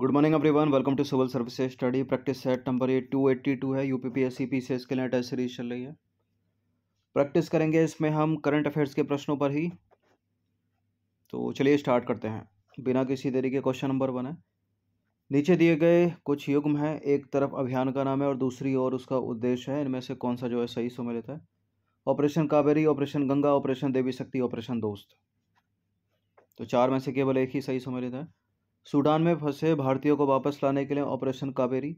good morning everyone welcome to civil services study practice set number ये two eighty two है C S के लिए test series चल रही है प्रैक्टिस करेंगे इसमें हम करंट अफेयर्स के प्रश्नों पर ही तो चलिए स्टार्ट करते हैं बिना किसी देरी के क्वेश्चन नंबर वन है नीचे दिए गए कुछ युग्म हैं एक तरफ अभियान का नाम है और दूसरी ओर उसका उद्देश्य है इनमें से कौन सा जो है सही सम्मिलित है operation Kaveri operation Ganga operation Devi Shakti operation दोस्त तो चार में से केवल एक ही सही सम्मिलित है सूडान में फंसे भारतीयों को वापस लाने के लिए ऑपरेशन कावेरी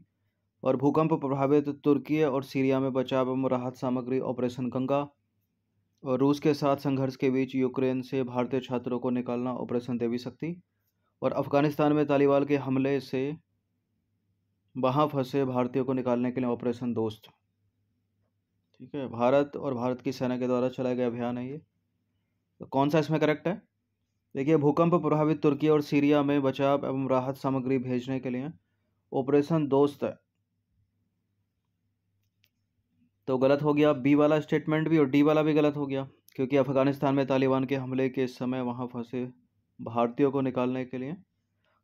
और भूकंप प्रभावित तुर्की और सीरिया में बचाव एवं राहत सामग्री ऑपरेशन गंगा और रूस के साथ संघर्ष के बीच यूक्रेन से भारतीय छात्रों को निकालना ऑपरेशन देवी शक्ति और अफगानिस्तान में तालिबान के हमले से वहाँ फंसे भारतीयों को निकालने के लिए ऑपरेशन दोस्त ठीक है भारत और भारत की सेना के द्वारा चलाया गया अभियान है ये तो कौन सा इसमें करेक्ट है देखिए भूकंप प्रभावित तुर्की और सीरिया में बचाव एवं राहत सामग्री भेजने के लिए ऑपरेशन दोस्त है तो गलत हो गया बी वाला स्टेटमेंट भी और डी वाला भी गलत हो गया क्योंकि अफगानिस्तान में तालिबान के हमले के समय वहाँ फंसे भारतीयों को निकालने के लिए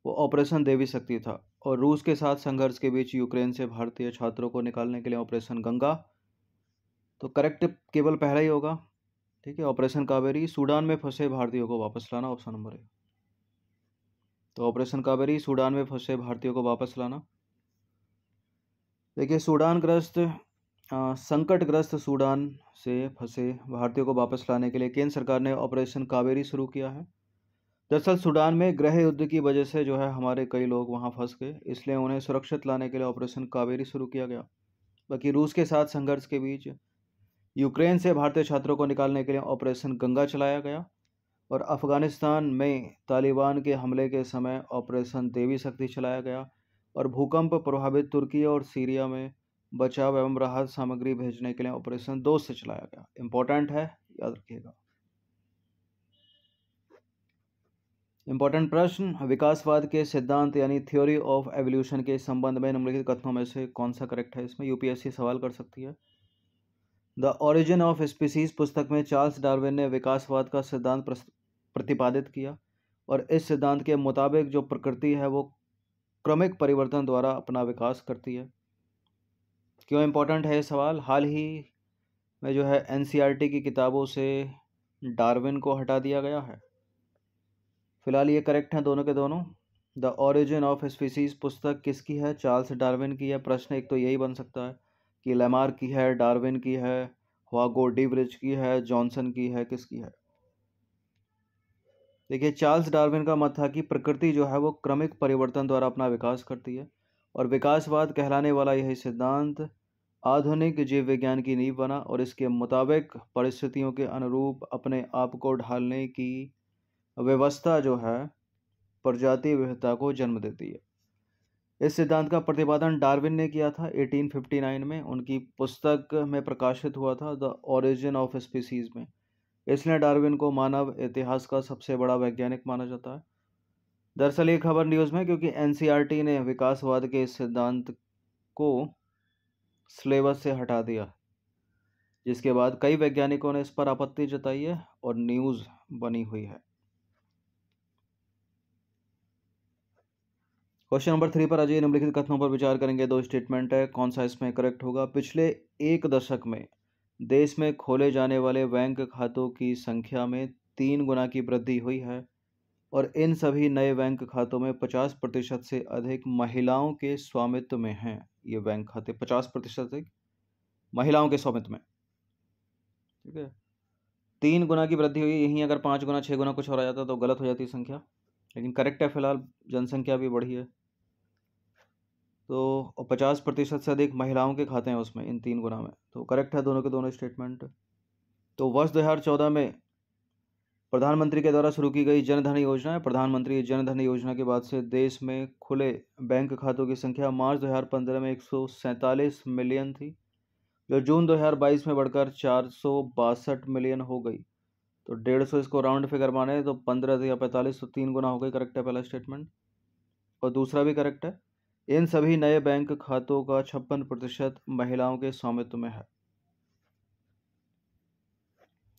वो ऑपरेशन दे भी सकती था और रूस के साथ संघर्ष के बीच यूक्रेन से भारतीय छात्रों को निकालने के लिए ऑपरेशन गंगा तो करेक्ट केवल पहला ही होगा ठीक है ऑपरेशन कावेरी सूडान में फंसे भारतीयों को वापस लाना ऑप्शन नंबर ए तो ऑपरेशन कावेरी सूडान में फंसे भारतीयों को वापस लाना देखिए सूडान ग्रस्त संकटग्रस्त सूडान से फंसे भारतीयों को वापस लाने के लिए केंद्र सरकार ने ऑपरेशन कावेरी शुरू किया है दरअसल सूडान में गृह युद्ध की वजह से जो है हमारे कई लोग वहाँ फंस गए इसलिए उन्हें सुरक्षित लाने के लिए ऑपरेशन कावेरी शुरू किया गया बाकी रूस के साथ संघर्ष के बीच यूक्रेन से भारतीय छात्रों को निकालने के लिए ऑपरेशन गंगा चलाया गया और अफ़गानिस्तान में तालिबान के हमले के समय ऑपरेशन देवी शक्ति चलाया गया और भूकंप प्रभावित तुर्की और सीरिया में बचाव एवं राहत सामग्री भेजने के लिए ऑपरेशन दो से चलाया गया इम्पोर्टेंट है याद रखिएगा इम्पोर्टेंट प्रश्न विकासवाद के सिद्धांत यानी थ्योरी ऑफ एवोल्यूशन के संबंध में निम्नलिखित कथनों में से कौन सा करेक्ट है इसमें यूपीएससी सवाल कर सकती है द ओरिजिन ऑफ स्पीसीज पुस्तक में चार्ल्स डार्विन ने विकासवाद का सिद्धांत प्रतिपादित किया और इस सिद्धांत के मुताबिक जो प्रकृति है वो क्रमिक परिवर्तन द्वारा अपना विकास करती है क्यों इम्पोर्टेंट है ये सवाल हाल ही में जो है एन e की किताबों से डार्विन को हटा दिया गया है फिलहाल ये करेक्ट हैं दोनों के दोनों द ओरिजिन ऑफ स्पीसीज पुस्तक किसकी है चार्ल्स डार्विन की है प्रश्न एक तो यही बन सकता है कि लेमार की है डार्विन की है हुआगो डीब्रिज की है जॉनसन की है किसकी है देखिए चार्ल्स डार्विन का मत था कि प्रकृति जो है वो क्रमिक परिवर्तन द्वारा अपना विकास करती है और विकासवाद कहलाने वाला यही सिद्धांत आधुनिक जीव विज्ञान की नींव बना और इसके मुताबिक परिस्थितियों के अनुरूप अपने आप को ढालने की व्यवस्था जो है प्रजाति विविधता को जन्म देती है इस सिद्धांत का प्रतिपादन डार्विन ने किया था 1859 में उनकी पुस्तक में प्रकाशित हुआ था द ओरिजिन ऑफ स्पीसीज में इसलिए डार्विन को मानव इतिहास का सबसे बड़ा वैज्ञानिक माना जाता है दरअसल ये खबर न्यूज़ में क्योंकि एन ने विकासवाद के इस सिद्धांत को सिलेबस से हटा दिया जिसके बाद कई वैज्ञानिकों ने इस पर आपत्ति जताई है और न्यूज़ बनी हुई है क्वेश्चन नंबर थ्री पर अजय निम्नलिखित कथनों पर विचार करेंगे दो स्टेटमेंट है कौन सा इसमें करेक्ट होगा पिछले एक दशक में देश में खोले जाने वाले बैंक खातों की संख्या में तीन गुना की वृद्धि हुई है और इन सभी नए बैंक खातों में पचास प्रतिशत से अधिक महिलाओं के स्वामित्व में हैं ये बैंक खाते पचास प्रतिशत अधिक महिलाओं के स्वामित्व में ठीक है तीन गुना की वृद्धि हुई यहीं अगर पाँच गुना छः गुना कुछ और आ जाता तो गलत हो जाती संख्या लेकिन करेक्ट है फिलहाल जनसंख्या भी बढ़ी है तो पचास प्रतिशत से अधिक महिलाओं के खाते हैं उसमें इन तीन गुना में तो करेक्ट है दोनों के दोनों स्टेटमेंट तो वर्ष दो हजार चौदह में प्रधानमंत्री के द्वारा शुरू की गई जनधन योजना है प्रधानमंत्री जनधन योजना के बाद से देश में खुले बैंक खातों की संख्या मार्च पंद्रह में एक मिलियन थी जो जून बाईस में बढ़कर चार मिलियन हो गई तो डेढ़ सौ इसको राउंड फिगर माने तो पंद्रह या पैंतालीस तो तीन गुना हो गई करेक्ट है पहला स्टेटमेंट और दूसरा भी करेक्ट है इन सभी नए बैंक खातों का छप्पन प्रतिशत महिलाओं के स्वामित्व में है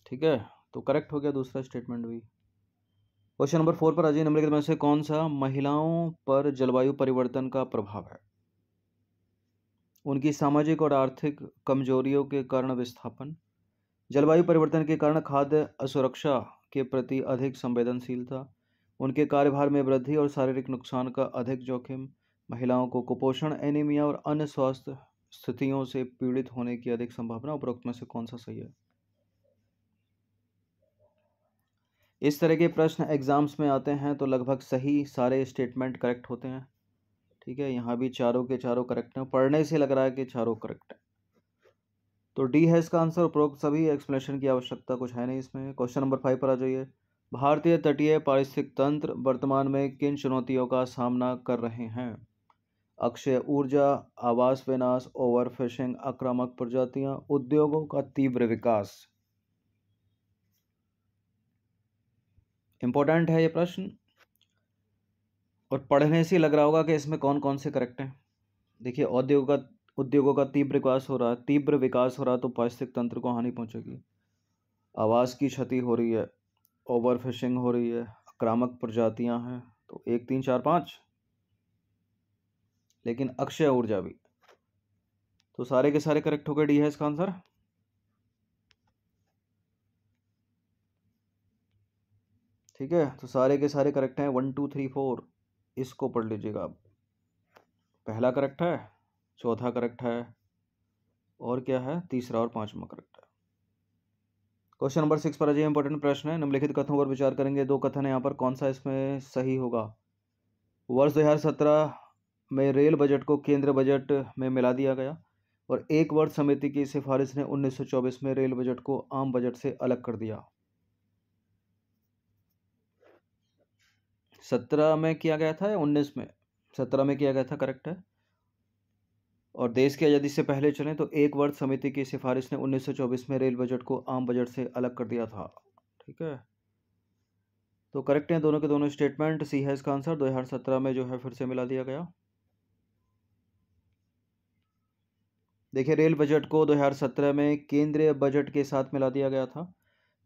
ठीक है तो करेक्ट हो गया दूसरा स्टेटमेंट भी क्वेश्चन नंबर फोर पर अजय निम्नलिखित में से कौन सा महिलाओं पर जलवायु परिवर्तन का प्रभाव है उनकी सामाजिक और आर्थिक कमजोरियों के कारण विस्थापन जलवायु परिवर्तन के कारण खाद्य असुरक्षा के प्रति अधिक संवेदनशीलता उनके कार्यभार में वृद्धि और शारीरिक नुकसान का अधिक जोखिम महिलाओं को कुपोषण एनीमिया और अन्य स्वास्थ्य स्थितियों से पीड़ित होने की अधिक संभावना उपरोक्त में से कौन सा सही है इस तरह के प्रश्न एग्ज़ाम्स में आते हैं तो लगभग सही सारे स्टेटमेंट करेक्ट होते हैं ठीक है यहाँ भी चारों के चारों करेक्ट हैं पढ़ने से लग रहा है कि चारों करेक्ट हैं तो डी है इसका आंसर उपरोक्त सभी एक्सप्लेनेशन की आवश्यकता कुछ है नहीं इसमें क्वेश्चन नंबर फाइव पर आ जाइए भारतीय तटीय पारिस्थितिक तंत्र वर्तमान में किन चुनौतियों का सामना कर रहे हैं अक्षय ऊर्जा आवास विनाश ओवरफिशिंग आक्रामक प्रजातियां उद्योगों का तीव्र विकास इंपॉर्टेंट है ये प्रश्न और पढ़ने से लग रहा होगा कि इसमें कौन कौन से करेक्ट हैं देखिए औद्योगिक का उद्योगों का तीव्र विकास हो रहा है तीव्र विकास हो रहा है तो पारिस्थितिक तंत्र को हानि पहुंचेगी आवास की क्षति हो रही है ओवरफिशिंग हो रही है आक्रामक प्रजातियां हैं तो एक तीन चार पाँच लेकिन अक्षय ऊर्जा भी तो सारे के सारे करेक्ट हो गए डी है इसका आंसर ठीक है तो सारे के सारे करेक्ट हैं वन टू थ्री फोर इसको पढ़ लीजिएगा आप पहला करेक्ट है चौथा करेक्ट है और क्या है तीसरा और पांचवा करेक्ट है क्वेश्चन नंबर सिक्स पर अजय इंपॉर्टेंट प्रश्न है निम्नलिखित कथनों पर विचार करेंगे दो कथन यहाँ पर कौन सा इसमें सही होगा वर्ष दो हज़ार सत्रह में रेल बजट को केंद्र बजट में मिला दिया गया और एक वर्ष समिति की सिफारिश ने 1924 में रेल बजट को आम बजट से अलग कर दिया सत्रह में किया गया था या उन्नीस में सत्रह में किया गया था करेक्ट है और देश की आज़ादी से पहले चलें तो एक वर्ष समिति की सिफारिश ने 1924 में रेल बजट को आम बजट से अलग कर दिया था ठीक है तो करेक्ट हैं दोनों के दोनों स्टेटमेंट सी है इसका आंसर दो में जो है फिर से मिला दिया गया देखिए रेल बजट को 2017 में केंद्रीय बजट के साथ मिला दिया गया था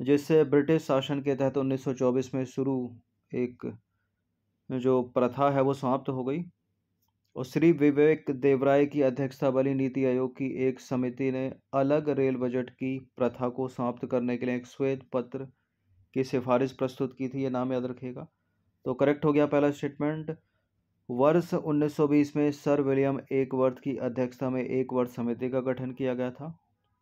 जिससे ब्रिटिश शासन के तहत 1924 में शुरू एक जो प्रथा है वो समाप्त हो गई और श्री विवेक देवराय की अध्यक्षता वाली नीति आयोग की एक समिति ने अलग रेल बजट की प्रथा को समाप्त करने के लिए एक श्वेत पत्र की सिफारिश प्रस्तुत की थी ये नाम याद रखिएगा तो करेक्ट हो गया पहला स्टेटमेंट वर्ष 1920 में सर विलियम एकवर्थ की अध्यक्षता में एक वर्ष समिति का गठन किया गया था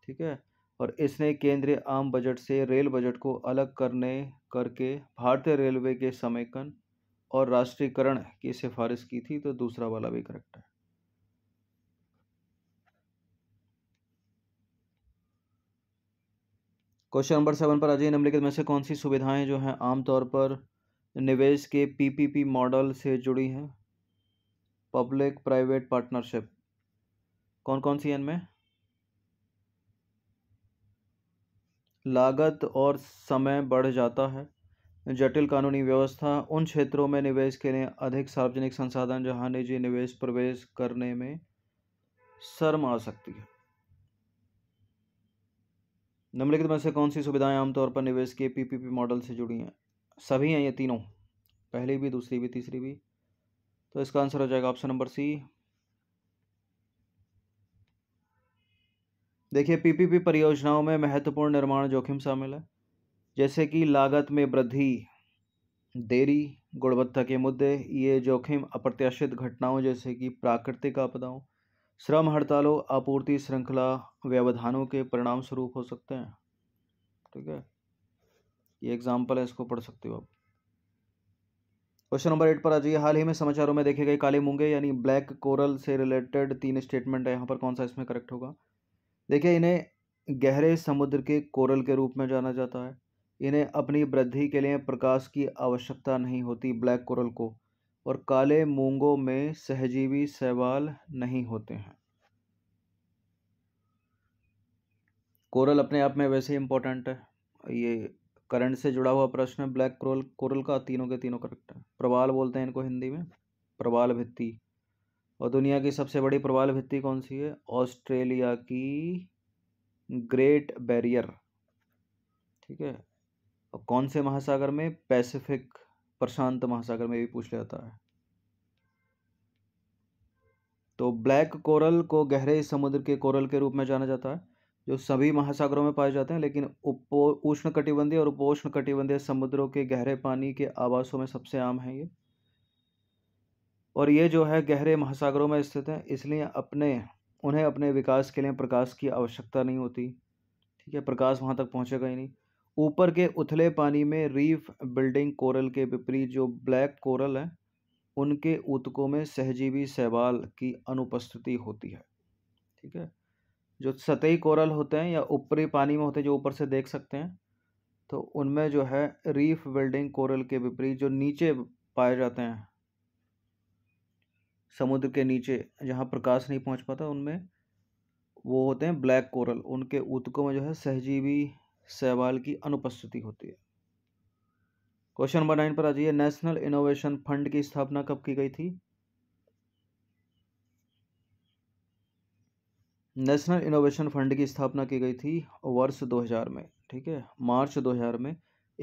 ठीक है और इसने केंद्रीय आम बजट से रेल बजट को अलग करने करके भारतीय रेलवे के समेकन और राष्ट्रीयकरण की सिफारिश की थी तो दूसरा वाला भी करेक्ट है क्वेश्चन नंबर सेवन पर अजय निम्नलिखित में से कौन सी सुविधाएं जो हैं आमतौर पर निवेश के पीपीपी मॉडल से जुड़ी हैं पब्लिक प्राइवेट पार्टनरशिप कौन कौन सी है इनमें लागत और समय बढ़ जाता है जटिल कानूनी व्यवस्था उन क्षेत्रों में निवेश के लिए अधिक सार्वजनिक संसाधन जहां निजी निवेश प्रवेश करने में शर्म आ सकती है निम्नलिखित में से कौन सी सुविधाएं आमतौर पर निवेश के पीपीपी मॉडल से जुड़ी हैं सभी हैं ये तीनों पहली भी दूसरी भी तीसरी भी तो इसका आंसर हो जाएगा ऑप्शन नंबर सी देखिए पीपीपी परियोजनाओं में महत्वपूर्ण निर्माण जोखिम शामिल है जैसे कि लागत में वृद्धि देरी गुणवत्ता के मुद्दे ये जोखिम अप्रत्याशित घटनाओं जैसे कि प्राकृतिक आपदाओं श्रम हड़तालों आपूर्ति श्रृंखला व्यवधानों के परिणाम स्वरूप हो सकते हैं ठीक है ये एग्जाम्पल है इसको पढ़ सकते हो आप क्वेश्चन नंबर एट पर आ जाइए हाल ही में समाचारों में देखे गए काले मूंगे यानी ब्लैक कोरल से रिलेटेड तीन स्टेटमेंट है यहाँ पर कौन सा इसमें करेक्ट होगा देखिए इन्हें गहरे समुद्र के कोरल के रूप में जाना जाता है इन्हें अपनी वृद्धि के लिए प्रकाश की आवश्यकता नहीं होती ब्लैक कोरल को और काले मूंगों में सहजीवी सवाल नहीं होते हैं कोरल अपने आप में वैसे इंपॉर्टेंट इम्पोर्टेंट है ये करंट से जुड़ा हुआ प्रश्न है ब्लैक कोरल कोरल का तीनों के तीनों करेक्ट है प्रवाल बोलते हैं इनको हिंदी में प्रवाल भित्ति और दुनिया की सबसे बड़ी प्रवाल भित्ति कौन सी है ऑस्ट्रेलिया की ग्रेट बैरियर ठीक है और कौन से महासागर में पैसिफिक प्रशांत महासागर में भी पूछ जाता है तो ब्लैक कोरल को गहरे समुद्र के कोरल के रूप में जाना जाता है जो सभी महासागरों में पाए जाते हैं लेकिन उपो उष्ण कटिबंधीय और उपोष्ण कटिबंधीय समुद्रों के गहरे पानी के आवासों में सबसे आम है ये और ये जो है गहरे महासागरों में स्थित हैं इसलिए अपने उन्हें अपने विकास के लिए प्रकाश की आवश्यकता नहीं होती ठीक है प्रकाश वहाँ तक पहुँचेगा ही नहीं ऊपर के उथले पानी में रीफ बिल्डिंग कोरल के विपरीत जो ब्लैक कोरल है उनके ऊतकों में सहजीवी सहवाल की अनुपस्थिति होती है ठीक है जो सतही कोरल होते हैं या ऊपरी पानी में होते हैं जो ऊपर से देख सकते हैं तो उनमें जो है रीफ बिल्डिंग कोरल के विपरीत जो नीचे पाए जाते हैं समुद्र के नीचे जहाँ प्रकाश नहीं पहुँच पाता उनमें वो होते हैं ब्लैक कोरल उनके ऊतकों में जो है सहजीवी सहवाल की अनुपस्थिति होती है क्वेश्चन नंबर नाइन पर आ जाइए नेशनल इनोवेशन फंड की स्थापना कब की गई थी नेशनल इनोवेशन फंड की स्थापना की गई थी वर्ष 2000 में ठीक है मार्च 2000 में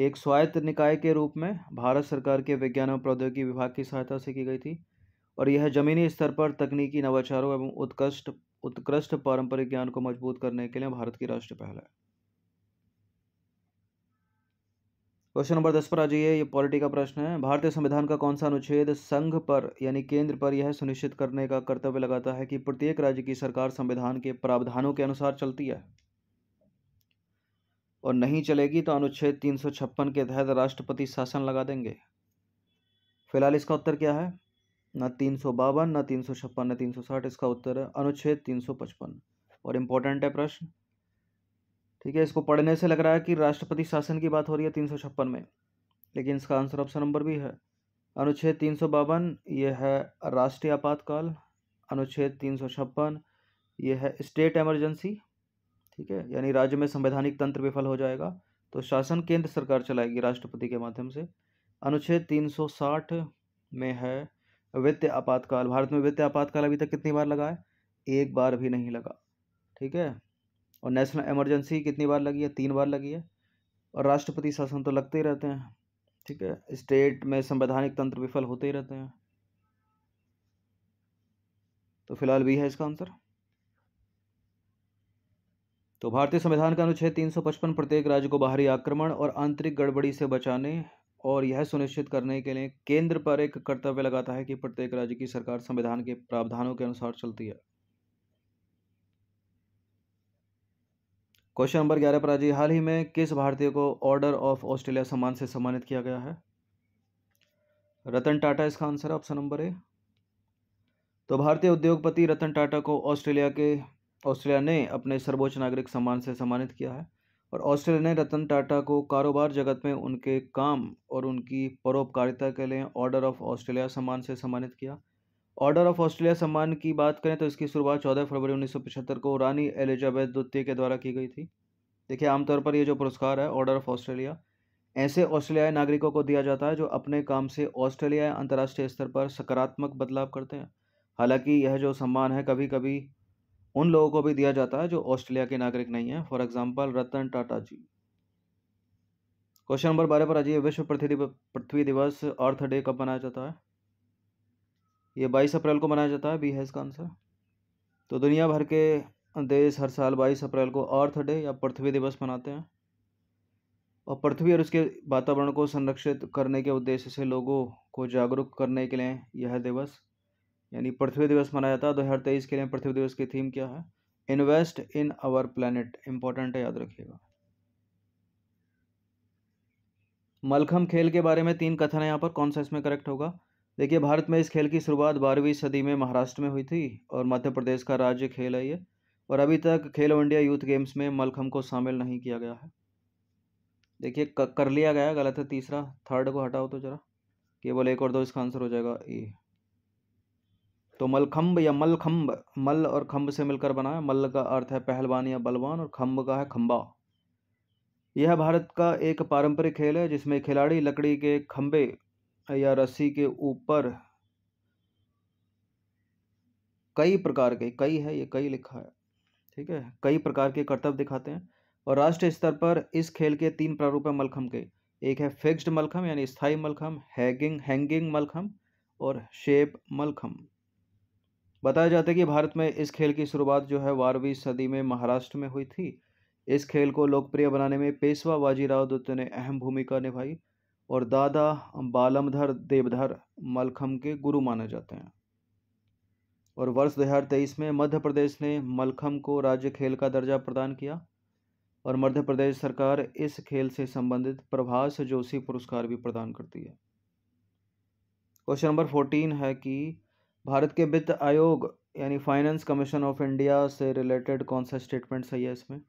एक स्वायत्त निकाय के रूप में भारत सरकार के विज्ञान एवं प्रौद्योगिकी विभाग की सहायता से की गई थी और यह जमीनी स्तर पर तकनीकी नवाचारों एवं उत्कृष्ट उत्कृष्ट पारंपरिक ज्ञान को मजबूत करने के लिए भारत की राष्ट्रीय पहल है क्वेश्चन नंबर दस पर आ जाइए ये पॉलिटी का प्रश्न है भारतीय संविधान का कौन सा अनुच्छेद संघ पर यानी केंद्र पर यह सुनिश्चित करने का कर्तव्य लगाता है कि प्रत्येक राज्य की सरकार संविधान के प्रावधानों के अनुसार चलती है और नहीं चलेगी तो अनुच्छेद तीन सौ छप्पन के तहत राष्ट्रपति शासन लगा देंगे फिलहाल इसका उत्तर क्या है न तीन सौ बावन न तीन सौ छप्पन न तीन सौ साठ इसका उत्तर है अनुच्छेद तीन सौ पचपन और इम्पोर्टेंट है प्रश्न ठीक है इसको पढ़ने से लग रहा है कि राष्ट्रपति शासन की बात हो रही है तीन सौ छप्पन में लेकिन इसका आंसर ऑप्शन नंबर भी है अनुच्छेद तीन सौ बावन ये है राष्ट्रीय आपातकाल अनुच्छेद तीन सौ छप्पन ये है स्टेट इमरजेंसी ठीक है यानी राज्य में संवैधानिक तंत्र विफल हो जाएगा तो शासन केंद्र सरकार चलाएगी राष्ट्रपति के माध्यम से अनुच्छेद तीन सौ साठ में है वित्त आपातकाल भारत में वित्त आपातकाल अभी तक कितनी बार लगा है एक बार भी नहीं लगा ठीक है और नेशनल इमरजेंसी कितनी बार लगी है तीन बार लगी है और राष्ट्रपति शासन तो लगते ही रहते हैं ठीक है स्टेट में संवैधानिक तंत्र विफल होते ही रहते हैं तो फिलहाल भी है इसका आंसर तो भारतीय संविधान का अनुच्छेद 355 प्रत्येक राज्य को बाहरी आक्रमण और आंतरिक गड़बड़ी से बचाने और यह सुनिश्चित करने के लिए केंद्र पर एक कर्तव्य लगाता है कि प्रत्येक राज्य की सरकार संविधान के प्रावधानों के अनुसार चलती है क्वेश्चन नंबर ग्यारह पर राजी हाल ही में किस भारतीय को ऑर्डर ऑफ ऑस्ट्रेलिया सम्मान से सम्मानित किया गया है रतन टाटा इसका आंसर है ऑप्शन नंबर ए तो भारतीय उद्योगपति रतन टाटा को ऑस्ट्रेलिया के ऑस्ट्रेलिया ने अपने सर्वोच्च नागरिक सम्मान से सम्मानित किया है और ऑस्ट्रेलिया ने रतन टाटा को कारोबार जगत में उनके काम और उनकी परोपकारिता के लिए ऑर्डर ऑफ ऑस्ट्रेलिया सम्मान से सम्मानित किया ऑर्डर ऑफ ऑस्ट्रेलिया सम्मान की बात करें तो इसकी शुरुआत 14 फरवरी 1975 को रानी एलिजाबेथ द्वितीय के द्वारा की गई थी देखिए आमतौर पर ये जो पुरस्कार है ऑर्डर ऑफ ऑस्ट्रेलिया ऐसे ऑस्ट्रेलियाई नागरिकों को दिया जाता है जो अपने काम से ऑस्ट्रेलिया अंतर्राष्ट्रीय स्तर पर सकारात्मक बदलाव करते हैं हालांकि यह जो सम्मान है कभी कभी उन लोगों को भी दिया जाता है जो ऑस्ट्रेलिया के नागरिक नहीं है for example Ratan Tata ji question number बारह पर आज ये विश्व पृथ्वी दिवस अर्थ डे कब मनाया जाता है ये बाईस अप्रैल को मनाया जाता है बी है इसका आंसर तो दुनिया भर के देश हर साल बाईस अप्रैल को अर्थ डे या पृथ्वी दिवस मनाते हैं और पृथ्वी और उसके वातावरण को संरक्षित करने के उद्देश्य से लोगों को जागरूक करने के लिए यह दिवस यानी पृथ्वी दिवस मनाया जाता है दो हज़ार तेईस के लिए पृथ्वी दिवस की थीम क्या है invest in our planet important है याद रखिएगा मलखम खेल के बारे में तीन कथन है यहाँ पर कौन सा इसमें करेक्ट होगा देखिए भारत में इस खेल की शुरुआत बारहवीं सदी में महाराष्ट्र में हुई थी और मध्य प्रदेश का राज्य खेल है ये और अभी तक खेलो इंडिया यूथ गेम्स में मलखम को शामिल नहीं किया गया है देखिए कर लिया गया गलत है तीसरा थर्ड को हटाओ तो जरा केवल एक और दो इसका आंसर हो जाएगा ए तो मलखम्ब या मलखम्ब मल और खम्ब से मिलकर बना है मल का अर्थ है पहलवान या बलवान और खम्ब का है खम्बा यह भारत का एक पारंपरिक खेल है जिसमें खिलाड़ी लकड़ी के खम्बे या रस्सी के ऊपर कई प्रकार के कई है ये कई लिखा है ठीक है कई प्रकार के कर्तव्य दिखाते हैं और राष्ट्रीय स्तर पर इस खेल के तीन प्रारूप है मलखम के एक है फिक्स्ड मलखम यानी स्थाई मलखम हैगिंग हैंगिंग मलखम और शेप मलखम बताया जाता है कि भारत में इस खेल की शुरुआत जो है बारहवीं सदी में महाराष्ट्र में हुई थी इस खेल को लोकप्रिय बनाने में पेशवा बाजीराव दत्त ने अहम भूमिका निभाई और दादा बालमधर देवधर मलखम के गुरु माने जाते हैं और वर्ष 2023 में मध्य प्रदेश ने मलखम को राज्य खेल का दर्जा प्रदान किया और मध्य प्रदेश सरकार इस खेल से संबंधित प्रभास जोशी पुरस्कार भी प्रदान करती है क्वेश्चन नंबर फोर्टीन है कि भारत के वित्त आयोग यानी फाइनेंस कमीशन ऑफ इंडिया से रिलेटेड कौन सा स्टेटमेंट सही है इसमें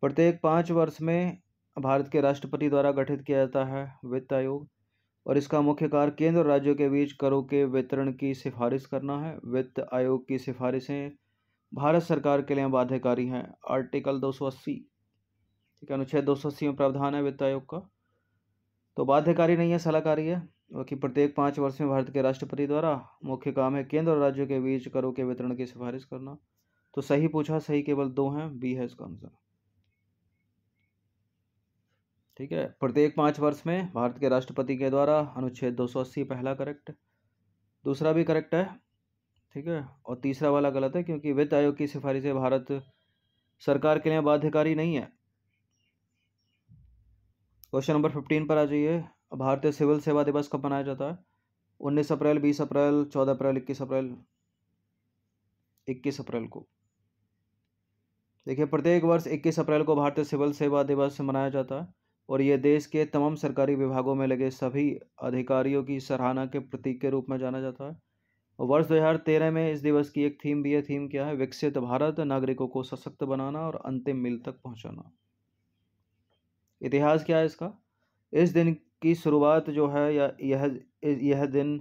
प्रत्येक पाँच वर्ष में भारत के राष्ट्रपति द्वारा गठित किया जाता है वित्त आयोग और इसका मुख्य कार्य केंद्र और राज्यों के बीच करों के वितरण की सिफारिश करना है वित्त आयोग की सिफारिशें भारत सरकार के लिए बाध्यकारी हैं आर्टिकल 280 ठीक है अनुच्छेद 280 में प्रावधान है वित्त आयोग का तो बाध्यकारी नहीं है सलाहकारी है बाकी प्रत्येक पाँच वर्ष में भारत के राष्ट्रपति द्वारा मुख्य काम है केंद्र और राज्यों के बीच करों के वितरण की सिफारिश करना तो सही पूछा सही केवल दो हैं बी है इसका आंसर ठीक है प्रत्येक पाँच वर्ष में भारत के राष्ट्रपति के द्वारा अनुच्छेद 280 पहला करेक्ट दूसरा भी करेक्ट है ठीक है और तीसरा वाला गलत है क्योंकि वित्त आयोग की सिफारिशें भारत सरकार के लिए बाध्यकारी नहीं है क्वेश्चन नंबर फिफ्टीन पर आ जाइए भारतीय सिविल सेवा दिवस कब मनाया जाता है उन्नीस अप्रैल बीस अप्रैल चौदह अप्रैल इक्कीस अप्रैल इक्कीस अप्रैल को देखिए प्रत्येक वर्ष इक्कीस अप्रैल को भारतीय सिविल सेवा दिवस मनाया जाता है और यह देश के तमाम सरकारी विभागों में लगे सभी अधिकारियों की सराहना के प्रतीक के रूप में जाना जाता है वर्ष 2013 में इस दिवस की एक थीम भी है थीम क्या है विकसित भारत नागरिकों को सशक्त बनाना और अंतिम मिल तक पहुंचाना इतिहास क्या है इसका इस दिन की शुरुआत जो है या यह यह दिन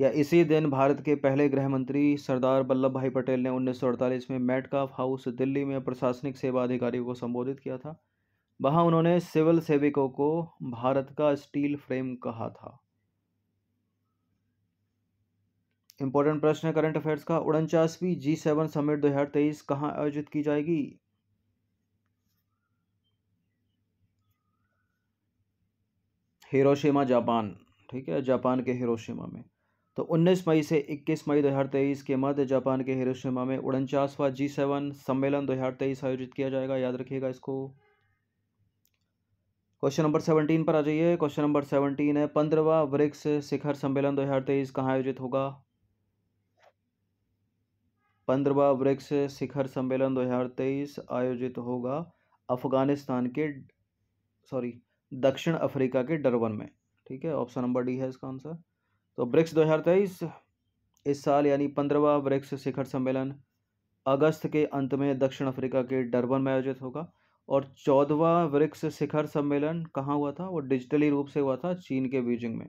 या इसी दिन भारत के पहले गृह मंत्री सरदार वल्लभ भाई पटेल ने उन्नीस में मेटकाफ काफ हाउस दिल्ली में प्रशासनिक सेवा अधिकारियों को संबोधित किया था वहाँ उन्होंने सिविल सेविकों को भारत का स्टील फ्रेम कहा था इंपॉर्टेंट प्रश्न है करंट अफेयर्स का उनचासवीं जी सेवन समिट दो हजार तेईस कहाँ आयोजित की जाएगी हिरोशिमा जापान ठीक है जापान के हिरोशिमा में तो 19 मई से 21 मई 2023 के मध्य जापान के हिरोशिमा में उनचासवा जी सेवन सम्मेलन 2023 आयोजित किया जाएगा याद रखिएगा इसको क्वेश्चन नंबर सेवनटीन पर आ जाइए क्वेश्चन नंबर सेवनटीन है पंद्रवा ब्रिक्स शिखर सम्मेलन दो हज़ार तेईस कहाँ आयोजित होगा पंद्रवा ब्रिक्स शिखर सम्मेलन दो हज़ार तेईस आयोजित होगा अफगानिस्तान के सॉरी दक्षिण अफ्रीका के डरबन में ठीक है ऑप्शन नंबर डी है इसका आंसर तो ब्रिक्स तेईस इस साल यानी पंद्रहवा ब्रिक्स शिखर सम्मेलन अगस्त के अंत में दक्षिण अफ्रीका के डरबन में आयोजित होगा और चौदवा ब्रिक्स शिखर सम्मेलन कहाँ हुआ था वो डिजिटली रूप से हुआ था चीन के बीजिंग में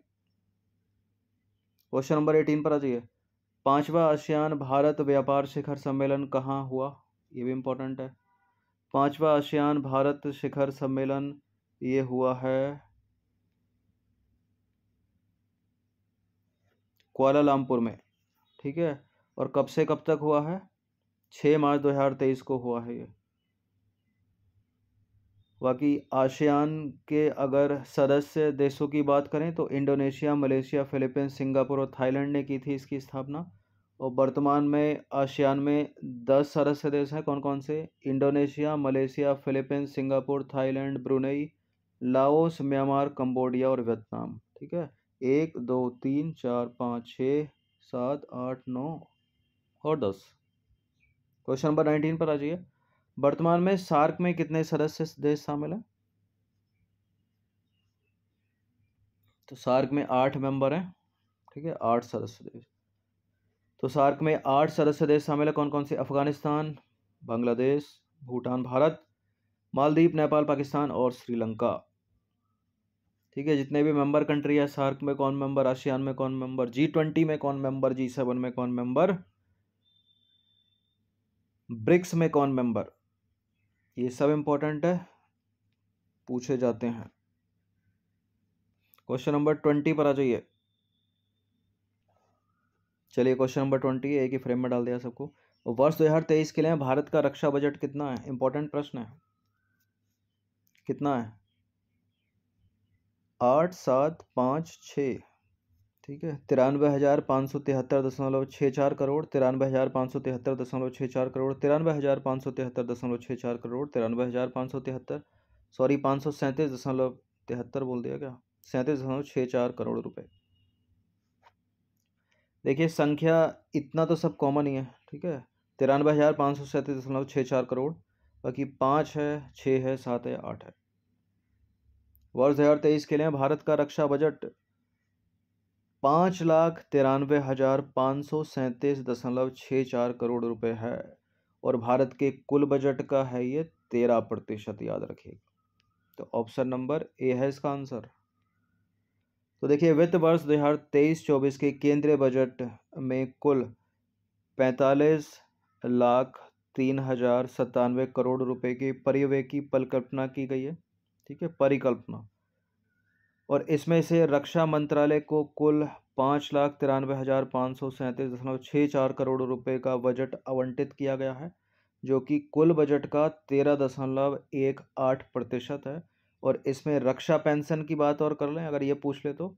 क्वेश्चन नंबर एटीन पर आ जाइए पांचवा आसियान भारत व्यापार शिखर सम्मेलन कहाँ हुआ ये भी इम्पोर्टेंट है पांचवा आसियान भारत शिखर सम्मेलन ये हुआ है कोलालमपुर में ठीक है और कब से कब तक हुआ है छः मार्च दो हजार तेईस को हुआ है ये बाकी आशियान के अगर सदस्य देशों की बात करें तो इंडोनेशिया मलेशिया फिलीपींस सिंगापुर और थाईलैंड ने की थी इसकी स्थापना और वर्तमान में आशियान में दस सदस्य देश हैं कौन कौन से Indonesia Malaysia Philippines Singapore Thailand Brunei Laos Myanmar Cambodia और वियतनाम ठीक है एक दो तीन चार पाँच छः सात आठ नौ और दस क्वेश्चन नंबर नाइनटीन पर आ जाइए वर्तमान में सार्क में कितने सदस्य देश शामिल हैं तो सार्क में आठ मेंबर हैं ठीक है आठ सदस्य देश तो सार्क में आठ सदस्य देश शामिल हैं कौन कौन से अफगानिस्तान बांग्लादेश भूटान भारत मालदीव नेपाल पाकिस्तान और श्रीलंका ठीक है जितने भी मेंबर कंट्री है सार्क में कौन मेंबर आसियान में कौन मेंबर जी ट्वेंटी में कौन मेंबर जी सेवन में कौन मेंबर ब्रिक्स में कौन मेंबर ये सब इम्पोर्टेंट है पूछे जाते हैं क्वेश्चन नंबर ट्वेंटी पर आ जाइए चलिए क्वेश्चन नंबर ट्वेंटी एक ही फ्रेम में डाल दिया सबको वर्ष दो हज़ार तेईस के लिए भारत का रक्षा बजट कितना है इंपॉर्टेंट प्रश्न है कितना है आठ सात पाँच छ ठीक है तिरानवे हज़ार पाँच सौ तिहत्तर दशमलव छः चार करोड़ तिरानवे हज़ार पाँच सौ तिहत्तर दशमलव छः चार करोड़ तिरानवे हज़ार पाँच सौ तिहत्तर दशमलव छः चार करोड़ तिरानवे हज़ार पाँच सौ तिहत्तर सॉरी पाँच सौ सैंतीस दशमलव तिहत्तर बोल दिया क्या सैंतीस दशमलव छः चार करोड़ रुपए देखिए संख्या इतना तो सब कॉमन ही है ठीक है तिरानवे हज़ार पाँच सौ सैंतीस दशमलव छः चार करोड़ बाकी पाँच है छः है सात है आठ है वर्ष दो हज़ार तेईस के लिए भारत का रक्षा बजट पाँच लाख तिरानवे हज़ार पाँच सौ सैंतीस दशमलव छः चार करोड़ रुपए है और भारत के कुल बजट का है ये तेरह प्रतिशत याद रखिएगा तो ऑप्शन नंबर ए है इसका आंसर तो देखिए वित्त वर्ष दो हज़ार तेईस चौबीस के केंद्रीय बजट में कुल पैंतालीस लाख तीन हज़ार सत्तानवे करोड़ रुपए की परिव्यय की परिकल्पना की गई है ठीक है परिकल्पना और इसमें से रक्षा मंत्रालय को कुल पाँच लाख तिरानवे हज़ार पाँच सौ सैंतीस दशमलव छः चार करोड़ रुपए का बजट आवंटित किया गया है जो कि कुल बजट का तेरह दशमलव एक आठ प्रतिशत है और इसमें रक्षा पेंशन की बात और कर लें अगर ये पूछ ले तो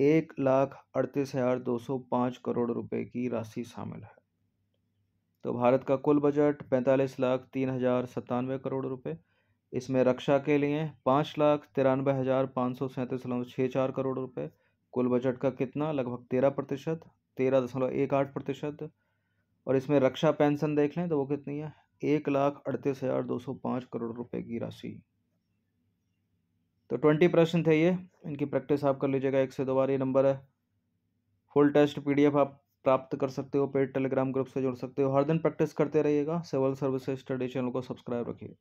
एक लाख अड़तीस हज़ार दो सौ पाँच करोड़ रुपए की राशि शामिल है तो भारत का कुल बजट पैंतालीस लाख तीन हज़ार सत्तानवे करोड़ रुपये इसमें रक्षा के लिए पाँच लाख तिरानवे हज़ार पाँच सौ सैंतीस दशमलव छः चार करोड़ रुपए कुल बजट का कितना लगभग तेरह प्रतिशत तेरह दशमलव एक आठ प्रतिशत और इसमें रक्षा पेंशन देख लें तो वो कितनी है एक लाख अड़तीस हज़ार दो सौ पाँच करोड़ रुपए की राशि तो ट्वेंटी प्रश्न थे ये इनकी प्रैक्टिस आप कर लीजिएगा एक से दो बार ये नंबर है फुल टेस्ट पी आप प्राप्त कर सकते हो पेड टेलीग्राम ग्रुप से जुड़ सकते हो हर दिन प्रैक्टिस करते रहिएगा सिविल सर्विस स्टडी चैनल को सब्सक्राइब रखिए